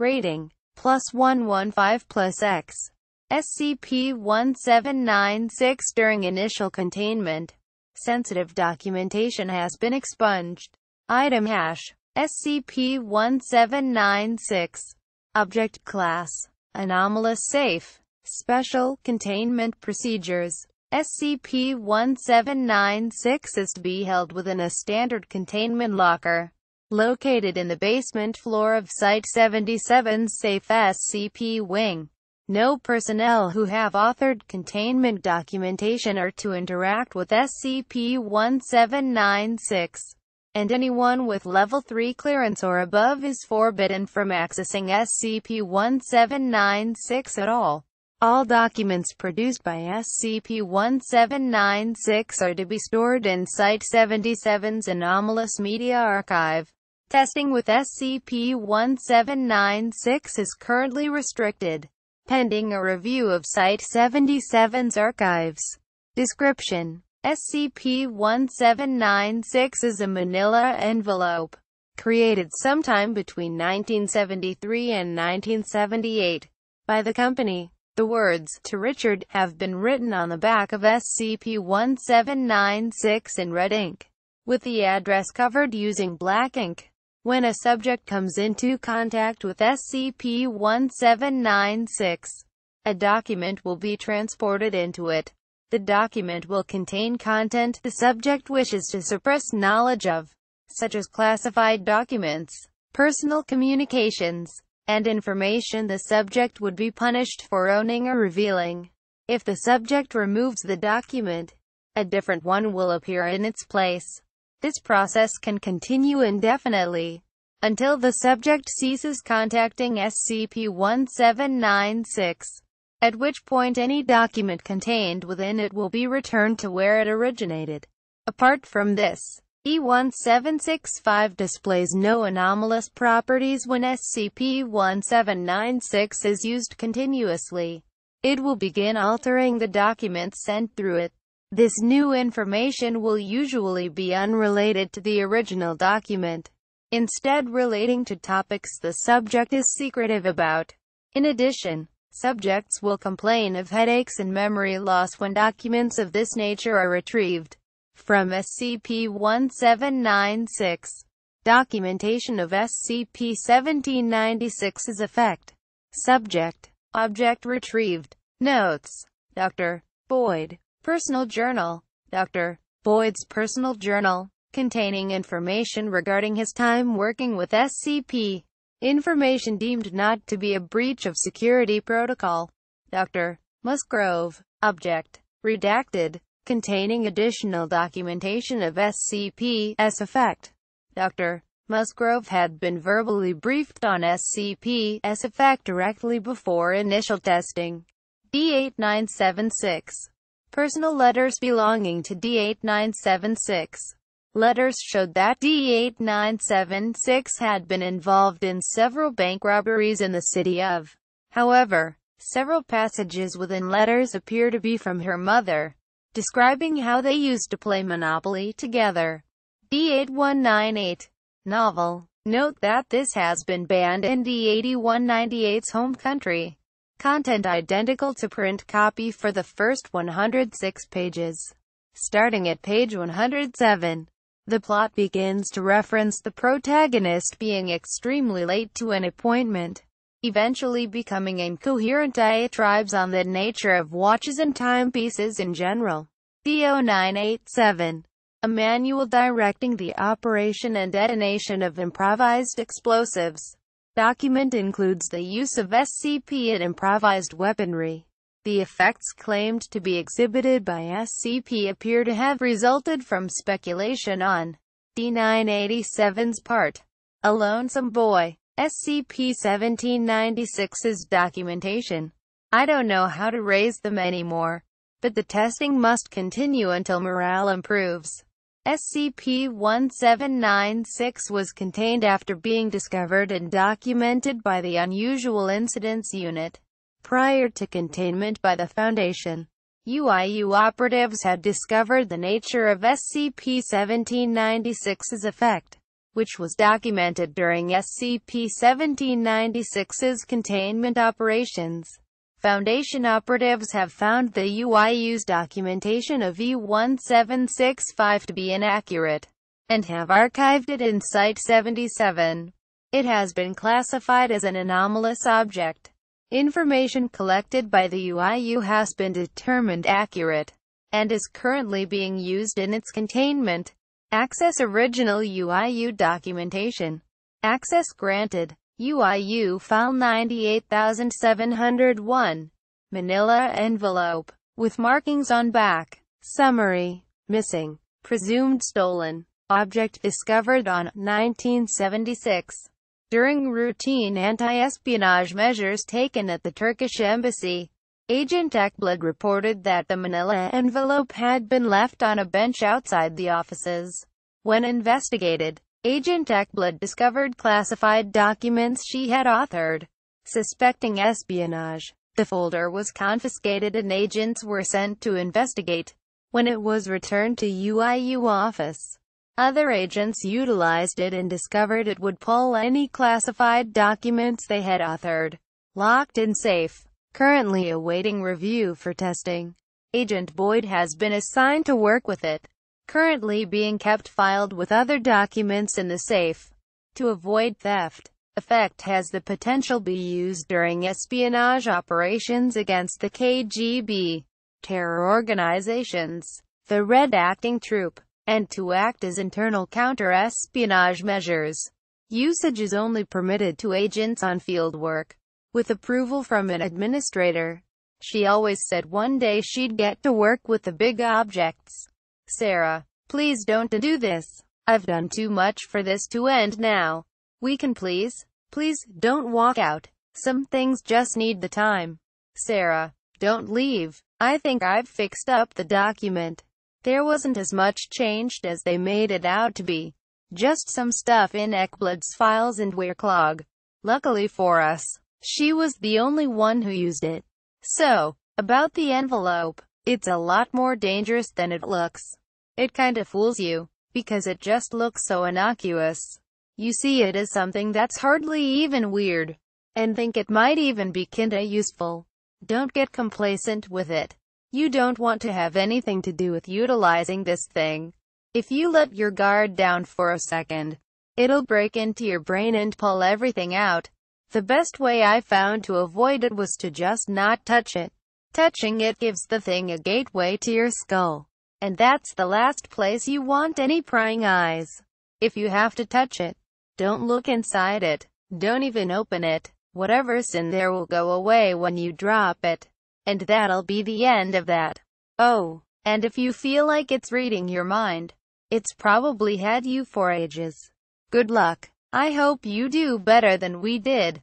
Rating. Plus 115 plus X. SCP-1796 during initial containment. Sensitive documentation has been expunged. Item hash. SCP-1796. Object class. Anomalous safe. Special containment procedures. SCP-1796 is to be held within a standard containment locker located in the basement floor of Site 77's safe SCP wing. No personnel who have authored containment documentation are to interact with SCP-1796, and anyone with Level 3 clearance or above is forbidden from accessing SCP-1796 at all. All documents produced by SCP-1796 are to be stored in Site-77's Anomalous Media Archive. Testing with SCP-1796 is currently restricted, pending a review of Site-77's archives. Description SCP-1796 is a manila envelope, created sometime between 1973 and 1978, by the company. The words, to Richard, have been written on the back of SCP-1796 in red ink, with the address covered using black ink. When a subject comes into contact with SCP-1796, a document will be transported into it. The document will contain content the subject wishes to suppress knowledge of, such as classified documents, personal communications, and information the subject would be punished for owning or revealing. If the subject removes the document, a different one will appear in its place. This process can continue indefinitely until the subject ceases contacting SCP-1796, at which point any document contained within it will be returned to where it originated. Apart from this, E1765 displays no anomalous properties when SCP-1796 is used continuously. It will begin altering the documents sent through it. This new information will usually be unrelated to the original document, instead relating to topics the subject is secretive about. In addition, subjects will complain of headaches and memory loss when documents of this nature are retrieved from SCP-1796. Documentation of SCP-1796 is effect. Subject. Object retrieved. Notes. Dr. Boyd. Personal Journal. Dr. Boyd's personal journal, containing information regarding his time working with SCP. Information deemed not to be a breach of security protocol. Dr. Musgrove. Object. Redacted. Containing additional documentation of SCP's effect. Dr. Musgrove had been verbally briefed on SCP's effect directly before initial testing. D8976 Personal letters belonging to D8976. Letters showed that D8976 had been involved in several bank robberies in the city of. However, several passages within letters appear to be from her mother, describing how they used to play Monopoly together. D8198 Novel Note that this has been banned in D8198's home country. Content identical to print copy for the first 106 pages. Starting at page 107, the plot begins to reference the protagonist being extremely late to an appointment, eventually becoming incoherent diatribes on the nature of watches and timepieces in general. D0987 a manual directing the operation and detonation of improvised explosives document includes the use of SCP and improvised weaponry. The effects claimed to be exhibited by SCP appear to have resulted from speculation on D987's part. A Lonesome Boy, SCP-1796's documentation. I don't know how to raise them anymore, but the testing must continue until morale improves. SCP-1796 was contained after being discovered and documented by the Unusual Incidents Unit prior to containment by the Foundation. UIU operatives had discovered the nature of SCP-1796's effect, which was documented during SCP-1796's containment operations. Foundation operatives have found the UIU's documentation of E1765 to be inaccurate, and have archived it in Site 77. It has been classified as an anomalous object. Information collected by the UIU has been determined accurate, and is currently being used in its containment. Access original UIU documentation. Access granted. UIU file 98701. Manila envelope. With markings on back. Summary. Missing. Presumed stolen. Object discovered on 1976 during routine anti-espionage measures taken at the Turkish embassy. Agent Ekblad reported that the manila envelope had been left on a bench outside the offices. When investigated, Agent Eckblad discovered classified documents she had authored, suspecting espionage. The folder was confiscated and agents were sent to investigate. When it was returned to UIU office, other agents utilized it and discovered it would pull any classified documents they had authored. Locked in safe. Currently awaiting review for testing. Agent Boyd has been assigned to work with it currently being kept filed with other documents in the safe. To avoid theft, effect has the potential be used during espionage operations against the KGB, terror organizations, the Red Acting Troop, and to act as internal counter-espionage measures. Usage is only permitted to agents on field work, with approval from an administrator. She always said one day she'd get to work with the big objects. Sarah, please don't do this. I've done too much for this to end now. We can please, please, don't walk out. Some things just need the time. Sarah, don't leave. I think I've fixed up the document. There wasn't as much changed as they made it out to be. Just some stuff in Ekblad's files and we're clog. Luckily for us, she was the only one who used it. So, about the envelope, it's a lot more dangerous than it looks. It kinda fools you. Because it just looks so innocuous. You see it as something that's hardly even weird. And think it might even be kinda useful. Don't get complacent with it. You don't want to have anything to do with utilizing this thing. If you let your guard down for a second, it'll break into your brain and pull everything out. The best way I found to avoid it was to just not touch it. Touching it gives the thing a gateway to your skull. And that's the last place you want any prying eyes. If you have to touch it, don't look inside it. Don't even open it. Whatever's in there will go away when you drop it. And that'll be the end of that. Oh, and if you feel like it's reading your mind, it's probably had you for ages. Good luck. I hope you do better than we did.